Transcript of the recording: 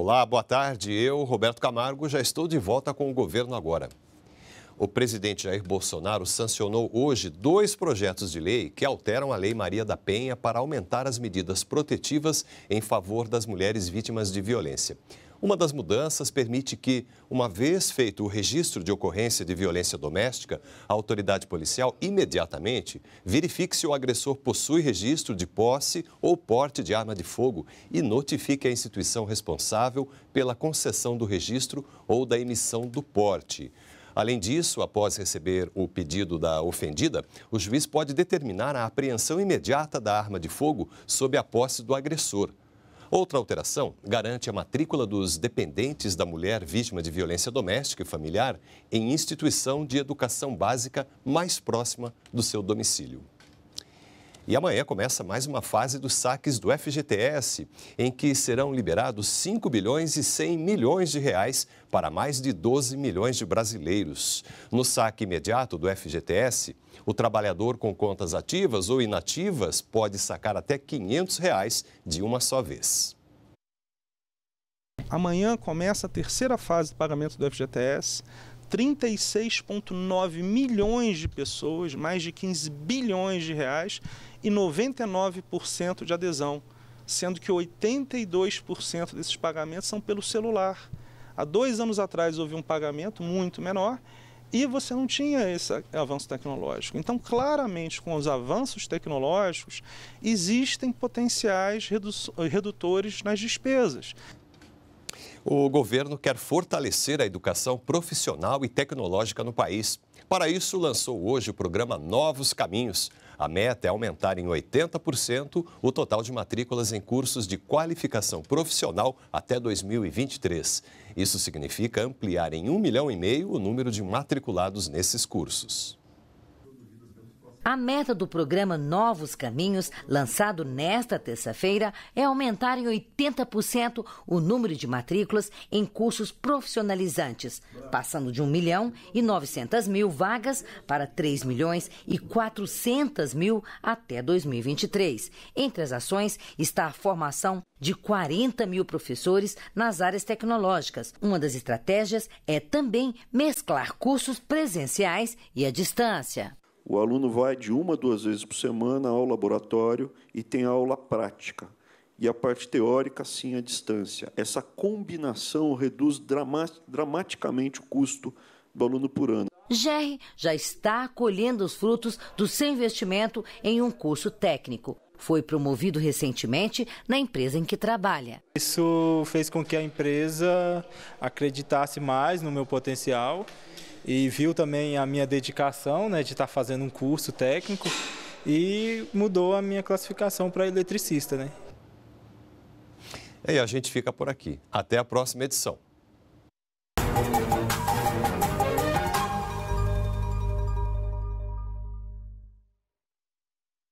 Olá, boa tarde. Eu, Roberto Camargo, já estou de volta com o governo agora. O presidente Jair Bolsonaro sancionou hoje dois projetos de lei que alteram a Lei Maria da Penha para aumentar as medidas protetivas em favor das mulheres vítimas de violência. Uma das mudanças permite que, uma vez feito o registro de ocorrência de violência doméstica, a autoridade policial imediatamente verifique se o agressor possui registro de posse ou porte de arma de fogo e notifique a instituição responsável pela concessão do registro ou da emissão do porte. Além disso, após receber o pedido da ofendida, o juiz pode determinar a apreensão imediata da arma de fogo sob a posse do agressor. Outra alteração garante a matrícula dos dependentes da mulher vítima de violência doméstica e familiar em instituição de educação básica mais próxima do seu domicílio. E amanhã começa mais uma fase dos saques do FGTS, em que serão liberados 5 bilhões e 100 milhões de reais para mais de 12 milhões de brasileiros. No saque imediato do FGTS, o trabalhador com contas ativas ou inativas pode sacar até R$ 500 reais de uma só vez. Amanhã começa a terceira fase de pagamento do FGTS. 36,9 milhões de pessoas, mais de 15 bilhões de reais, e 99% de adesão, sendo que 82% desses pagamentos são pelo celular. Há dois anos atrás houve um pagamento muito menor e você não tinha esse avanço tecnológico. Então, claramente, com os avanços tecnológicos, existem potenciais redutores nas despesas. O governo quer fortalecer a educação profissional e tecnológica no país. Para isso, lançou hoje o programa Novos Caminhos. A meta é aumentar em 80% o total de matrículas em cursos de qualificação profissional até 2023. Isso significa ampliar em um milhão e meio o número de matriculados nesses cursos. A meta do programa Novos Caminhos, lançado nesta terça-feira, é aumentar em 80% o número de matrículas em cursos profissionalizantes, passando de 1 milhão e 900 mil vagas para 3 milhões e 400 mil até 2023. Entre as ações está a formação de 40 mil professores nas áreas tecnológicas. Uma das estratégias é também mesclar cursos presenciais e à distância. O aluno vai de uma a duas vezes por semana ao laboratório e tem aula prática. E a parte teórica, sim, à distância. Essa combinação reduz dramaticamente o custo do aluno por ano. Gerry já está colhendo os frutos do seu investimento em um curso técnico. Foi promovido recentemente na empresa em que trabalha. Isso fez com que a empresa acreditasse mais no meu potencial e viu também a minha dedicação né, de estar fazendo um curso técnico e mudou a minha classificação para eletricista. Né? E a gente fica por aqui. Até a próxima edição.